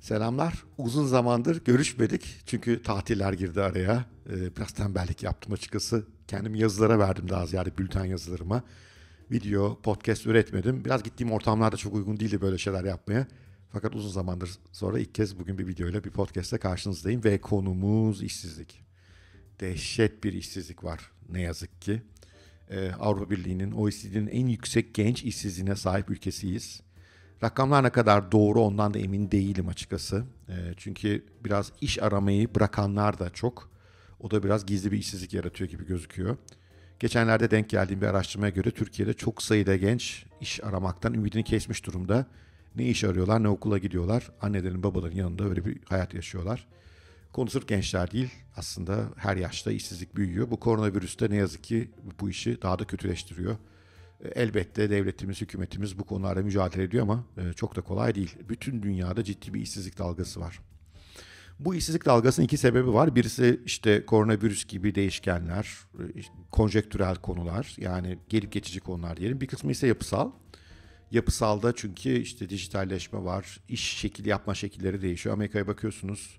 Selamlar. Uzun zamandır görüşmedik. Çünkü tatiller girdi araya. Ee, biraz tembellik yaptım açıkçası. Kendim yazılara verdim daha ziyade bülten yazılarıma. Video, podcast üretmedim. Biraz gittiğim ortamlarda çok uygun değildi böyle şeyler yapmaya. Fakat uzun zamandır sonra ilk kez bugün bir videoyla bir podcast'te karşınızdayım ve konumuz işsizlik. Dehşet bir işsizlik var ne yazık ki. Ee, Avrupa Birliği'nin, OECD'nin en yüksek genç işsizliğine sahip ülkesiyiz. Rakamlar ne kadar doğru ondan da emin değilim açıkçası. Ee, çünkü biraz iş aramayı bırakanlar da çok. O da biraz gizli bir işsizlik yaratıyor gibi gözüküyor. Geçenlerde denk geldiğim bir araştırmaya göre Türkiye'de çok sayıda genç iş aramaktan ümidini kesmiş durumda. Ne iş arıyorlar ne okula gidiyorlar. Annelerin babaların yanında öyle bir hayat yaşıyorlar. Konu sırf gençler değil aslında her yaşta işsizlik büyüyor. Bu koronavirüs de ne yazık ki bu işi daha da kötüleştiriyor. E, elbette devletimiz, hükümetimiz bu konularda mücadele ediyor ama e, çok da kolay değil. Bütün dünyada ciddi bir işsizlik dalgası var. Bu işsizlik dalgasının iki sebebi var. Birisi işte koronavirüs gibi değişkenler, e, konjektürel konular yani gelip geçici konular diyelim. Bir kısmı ise yapısal. Yapısal da çünkü işte dijitalleşme var, iş şekli yapma şekilleri değişiyor. Amerika'ya bakıyorsunuz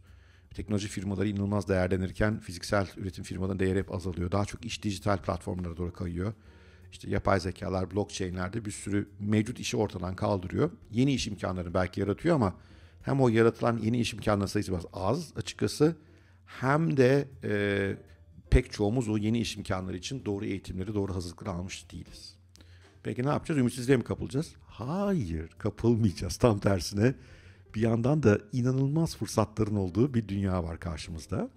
teknoloji firmaları inanılmaz değerlenirken fiziksel üretim firmalarının değeri hep azalıyor. Daha çok iş dijital platformlara doğru kayıyor işte yapay zekalar, blockchain'lerde bir sürü mevcut işi ortadan kaldırıyor. Yeni iş imkanlarını belki yaratıyor ama hem o yaratılan yeni iş imkanları sayısı biraz az açıkçası hem de e, pek çoğumuz o yeni iş imkanları için doğru eğitimleri, doğru hazırlıkları almış değiliz. Peki ne yapacağız? Ümitsizliğe mi kapılacağız? Hayır, kapılmayacağız. Tam tersine bir yandan da inanılmaz fırsatların olduğu bir dünya var karşımızda.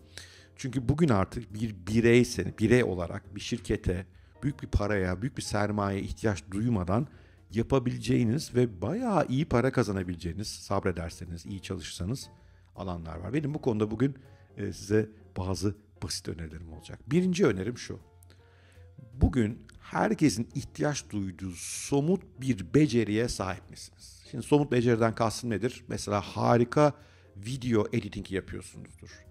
Çünkü bugün artık bir birey seni, birey olarak bir şirkete, büyük bir paraya, büyük bir sermaye ihtiyaç duymadan yapabileceğiniz ve bayağı iyi para kazanabileceğiniz, sabrederseniz, iyi çalışırsanız alanlar var. Benim bu konuda bugün e, size bazı basit önerilerim olacak. Birinci önerim şu. Bugün herkesin ihtiyaç duyduğu somut bir beceriye sahip misiniz? Şimdi somut beceriden kastım nedir? Mesela harika video editing yapıyorsunuzdur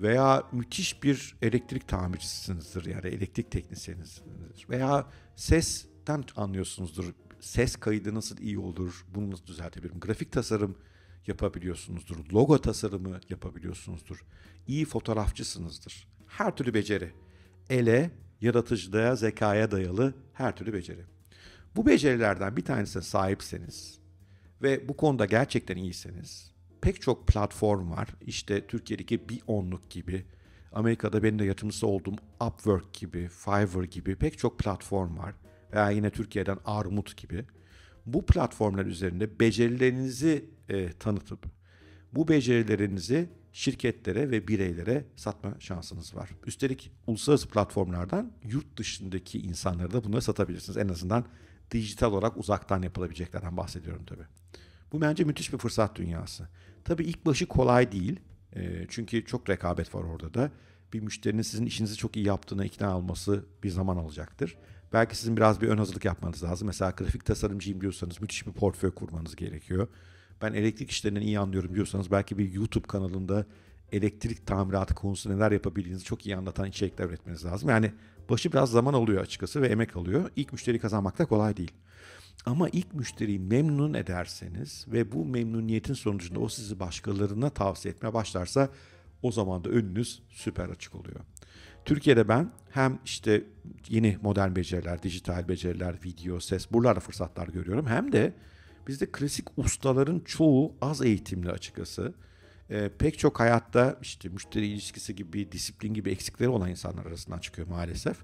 veya müthiş bir elektrik tamircisinizdir yani elektrik teknisyeninizdir veya sesten anlıyorsunuzdur. Ses kaydı nasıl iyi olur, bunu nasıl düzeltebilirim? Grafik tasarım yapabiliyorsunuzdur, logo tasarımı yapabiliyorsunuzdur. iyi fotoğrafçısınızdır. Her türlü beceri. Ele, yaratıcılığa, zekaya dayalı her türlü beceri. Bu becerilerden bir tanesine sahipseniz ve bu konuda gerçekten iyiseniz pek çok platform var. İşte Türkiye'deki bir onluk gibi, Amerika'da benim de yatımcısı olduğum Upwork gibi, Fiverr gibi pek çok platform var. Veya yine Türkiye'den Armut gibi. Bu platformlar üzerinde becerilerinizi e, tanıtıp bu becerilerinizi şirketlere ve bireylere satma şansınız var. Üstelik uluslararası platformlardan yurt dışındaki insanlara da bunları satabilirsiniz. En azından dijital olarak uzaktan yapılabileceklerden bahsediyorum tabii. Bu bence müthiş bir fırsat dünyası. Tabii ilk başı kolay değil. E, çünkü çok rekabet var orada da. Bir müşterinin sizin işinizi çok iyi yaptığına ikna olması bir zaman alacaktır. Belki sizin biraz bir ön hazırlık yapmanız lazım. Mesela grafik tasarımcıyım diyorsanız müthiş bir portföy kurmanız gerekiyor. Ben elektrik işlerinden iyi anlıyorum diyorsanız belki bir YouTube kanalında elektrik tamiratı konusunda neler yapabildiğinizi çok iyi anlatan içerikler üretmeniz lazım. Yani başı biraz zaman alıyor açıkçası ve emek alıyor. İlk müşteri kazanmak da kolay değil. Ama ilk müşteriyi memnun ederseniz ve bu memnuniyetin sonucunda o sizi başkalarına tavsiye etmeye başlarsa o zaman da önünüz süper açık oluyor. Türkiye'de ben hem işte yeni modern beceriler, dijital beceriler, video, ses buralarda fırsatlar görüyorum. Hem de bizde klasik ustaların çoğu az eğitimli açıkçası. E, pek çok hayatta işte müşteri ilişkisi gibi, disiplin gibi eksikleri olan insanlar arasından çıkıyor maalesef.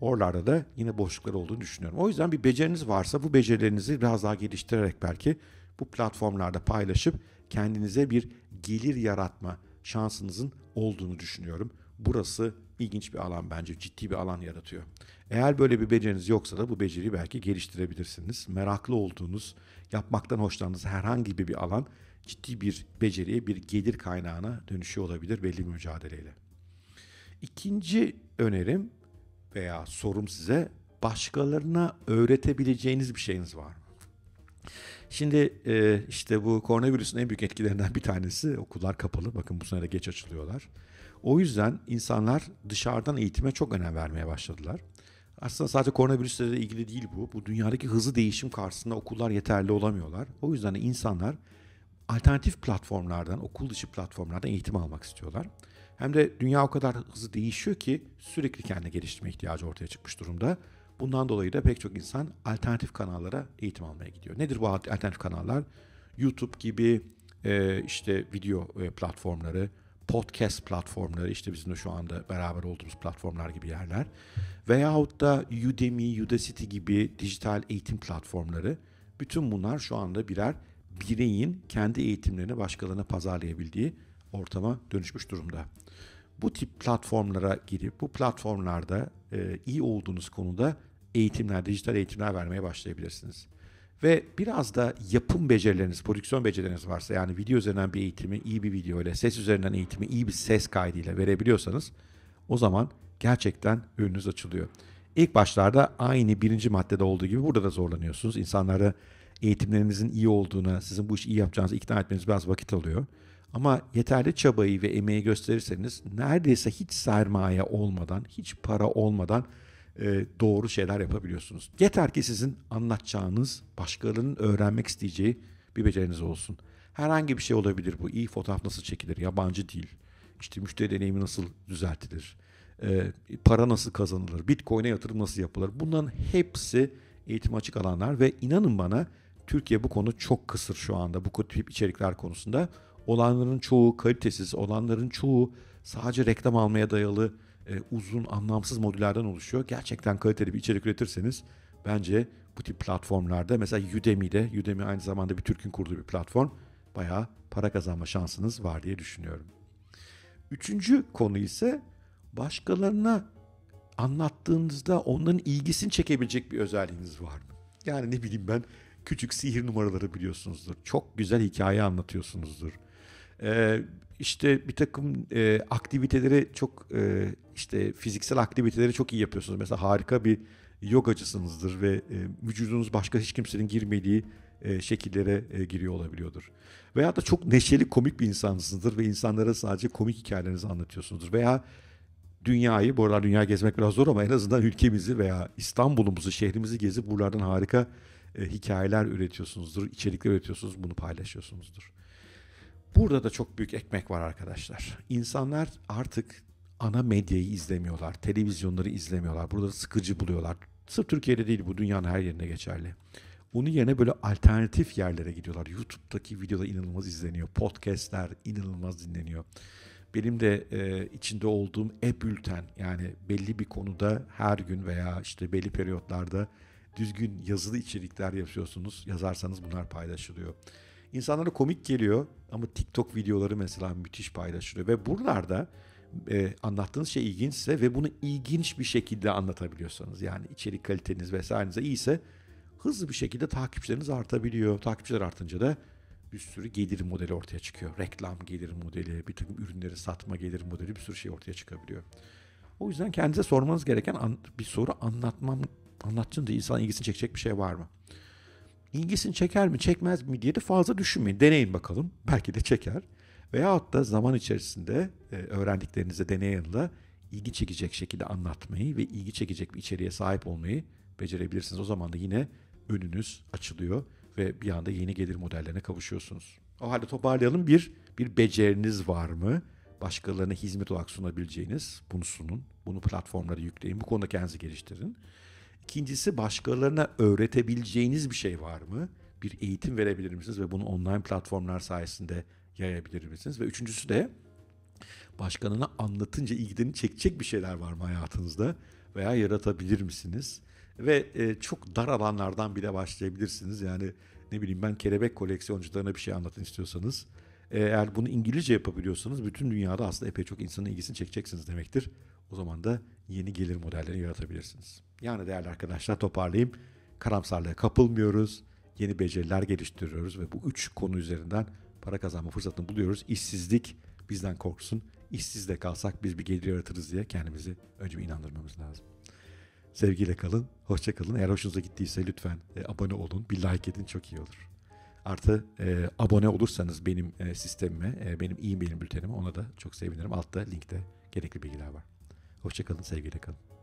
Oralarda da yine boşluklar olduğunu düşünüyorum. O yüzden bir beceriniz varsa bu becerilerinizi biraz daha geliştirerek belki bu platformlarda paylaşıp kendinize bir gelir yaratma şansınızın olduğunu düşünüyorum. Burası ilginç bir alan bence. Ciddi bir alan yaratıyor. Eğer böyle bir beceriniz yoksa da bu beceriyi belki geliştirebilirsiniz. Meraklı olduğunuz, yapmaktan hoşlandığınız herhangi bir alan ciddi bir beceriye, bir gelir kaynağına dönüşüyor olabilir belli bir mücadeleyle. İkinci önerim veya sorum size başkalarına öğretebileceğiniz bir şeyiniz var mı? Şimdi e, işte bu koronavirüsün en büyük etkilerinden bir tanesi okullar kapalı. Bakın bu sene de geç açılıyorlar. O yüzden insanlar dışarıdan eğitime çok önem vermeye başladılar. Aslında sadece koronavirüsle de ilgili değil bu. Bu dünyadaki hızlı değişim karşısında okullar yeterli olamıyorlar. O yüzden insanlar alternatif platformlardan, okul dışı platformlardan eğitim almak istiyorlar. Hem de dünya o kadar hızlı değişiyor ki sürekli kendini geliştirme ihtiyacı ortaya çıkmış durumda. Bundan dolayı da pek çok insan alternatif kanallara eğitim almaya gidiyor. Nedir bu alternatif kanallar? YouTube gibi e, işte video e, platformları, podcast platformları, işte bizim de şu anda beraber olduğumuz platformlar gibi yerler. Veyahut da Udemy, Udacity gibi dijital eğitim platformları. Bütün bunlar şu anda birer bireyin kendi eğitimlerini başkalarına pazarlayabildiği ortama dönüşmüş durumda. Bu tip platformlara girip bu platformlarda e, iyi olduğunuz konuda eğitimler, dijital eğitimler vermeye başlayabilirsiniz. Ve biraz da yapım becerileriniz, prodüksiyon becerileriniz varsa yani video üzerinden bir eğitimi iyi bir video ile, ses üzerinden eğitimi iyi bir ses kaydıyla verebiliyorsanız o zaman gerçekten önünüz açılıyor. İlk başlarda aynı birinci maddede olduğu gibi burada da zorlanıyorsunuz. İnsanlara eğitimlerinizin iyi olduğuna, sizin bu işi iyi yapacağınızı ikna etmeniz biraz vakit alıyor. Ama yeterli çabayı ve emeği gösterirseniz neredeyse hiç sermaye olmadan, hiç para olmadan e, doğru şeyler yapabiliyorsunuz. Yeter ki sizin anlatacağınız, başkalarının öğrenmek isteyeceği bir beceriniz olsun. Herhangi bir şey olabilir bu. İyi fotoğraf nasıl çekilir? Yabancı dil. İşte müşteri deneyimi nasıl düzeltilir? E, para nasıl kazanılır? Bitcoin'e yatırım nasıl yapılır? Bunların hepsi eğitim açık alanlar ve inanın bana Türkiye bu konu çok kısır şu anda bu tip içerikler konusunda olanların çoğu kalitesiz, olanların çoğu sadece reklam almaya dayalı e, uzun anlamsız modüllerden oluşuyor. Gerçekten kaliteli bir içerik üretirseniz bence bu tip platformlarda mesela Udemy'de, Udemy aynı zamanda bir Türk'ün kurduğu bir platform bayağı para kazanma şansınız var diye düşünüyorum. Üçüncü konu ise başkalarına anlattığınızda onların ilgisini çekebilecek bir özelliğiniz var mı? Yani ne bileyim ben küçük sihir numaraları biliyorsunuzdur. Çok güzel hikaye anlatıyorsunuzdur e, işte bir takım e, aktiviteleri çok e, işte fiziksel aktiviteleri çok iyi yapıyorsunuz. Mesela harika bir yogacısınızdır ve e, vücudunuz başka hiç kimsenin girmediği e, şekillere e, giriyor olabiliyordur. Veya da çok neşeli komik bir insansınızdır ve insanlara sadece komik hikayelerinizi anlatıyorsunuzdur. Veya dünyayı, bu aralar dünya gezmek biraz zor ama en azından ülkemizi veya İstanbul'umuzu, şehrimizi gezip buralardan harika e, hikayeler üretiyorsunuzdur, içerikler üretiyorsunuz, bunu paylaşıyorsunuzdur. Burada da çok büyük ekmek var arkadaşlar. İnsanlar artık ana medyayı izlemiyorlar, televizyonları izlemiyorlar. Buraları sıkıcı buluyorlar. Sırf Türkiye'de değil bu dünyanın her yerine geçerli. Bunun yerine böyle alternatif yerlere gidiyorlar. YouTube'daki videoda inanılmaz izleniyor. Podcast'ler inanılmaz dinleniyor. Benim de e, içinde olduğum e-bülten yani belli bir konuda her gün veya işte belli periyotlarda düzgün yazılı içerikler yapıyorsunuz. Yazarsanız bunlar paylaşılıyor. İnsanlara komik geliyor ama TikTok videoları mesela müthiş paylaşılıyor ve buralarda e, anlattığınız şey ilginçse ve bunu ilginç bir şekilde anlatabiliyorsanız yani içerik kaliteniz vesairenize iyiyse hızlı bir şekilde takipçileriniz artabiliyor. Takipçiler artınca da bir sürü gelir modeli ortaya çıkıyor. Reklam gelir modeli, bir takım ürünleri satma gelir modeli bir sürü şey ortaya çıkabiliyor. O yüzden kendinize sormanız gereken bir soru anlatmam, anlatınca insan ilgisini çekecek bir şey var mı? ilgisini çeker mi çekmez mi diye de fazla düşünmeyin. Deneyin bakalım. Belki de çeker. Veyahut da zaman içerisinde e, öğrendiklerinize deneyin yanında ilgi çekecek şekilde anlatmayı ve ilgi çekecek bir içeriğe sahip olmayı becerebilirsiniz. O zaman da yine önünüz açılıyor ve bir anda yeni gelir modellerine kavuşuyorsunuz. O halde toparlayalım. Bir, bir beceriniz var mı? Başkalarına hizmet olarak sunabileceğiniz bunu sunun. Bunu platformlara yükleyin. Bu konuda kendinizi geliştirin. İkincisi başkalarına öğretebileceğiniz bir şey var mı? Bir eğitim verebilir misiniz ve bunu online platformlar sayesinde yayabilir misiniz? Ve üçüncüsü de başkanına anlatınca ilgilerini çekecek bir şeyler var mı hayatınızda veya yaratabilir misiniz? Ve e, çok dar alanlardan bile başlayabilirsiniz. Yani ne bileyim ben kelebek koleksiyoncularına bir şey anlatın istiyorsanız. E, eğer bunu İngilizce yapabiliyorsanız bütün dünyada aslında epey çok insanın ilgisini çekeceksiniz demektir. O zaman da yeni gelir modellerini yaratabilirsiniz. Yani değerli arkadaşlar toparlayayım. Karamsarlığa kapılmıyoruz. Yeni beceriler geliştiriyoruz ve bu üç konu üzerinden para kazanma fırsatını buluyoruz. İşsizlik bizden korksun. İşsiz de kalsak biz bir gelir yaratırız diye kendimizi önce bir inandırmamız lazım. Sevgiyle kalın, hoşça kalın. Eğer hoşunuza gittiyse lütfen e, abone olun, bir like edin çok iyi olur. Artı e, abone olursanız benim e, sistemime, e, benim e-mailim bültenime ona da çok sevinirim. Altta linkte gerekli bilgiler var. Hoşça kalın, sevgiyle kalın.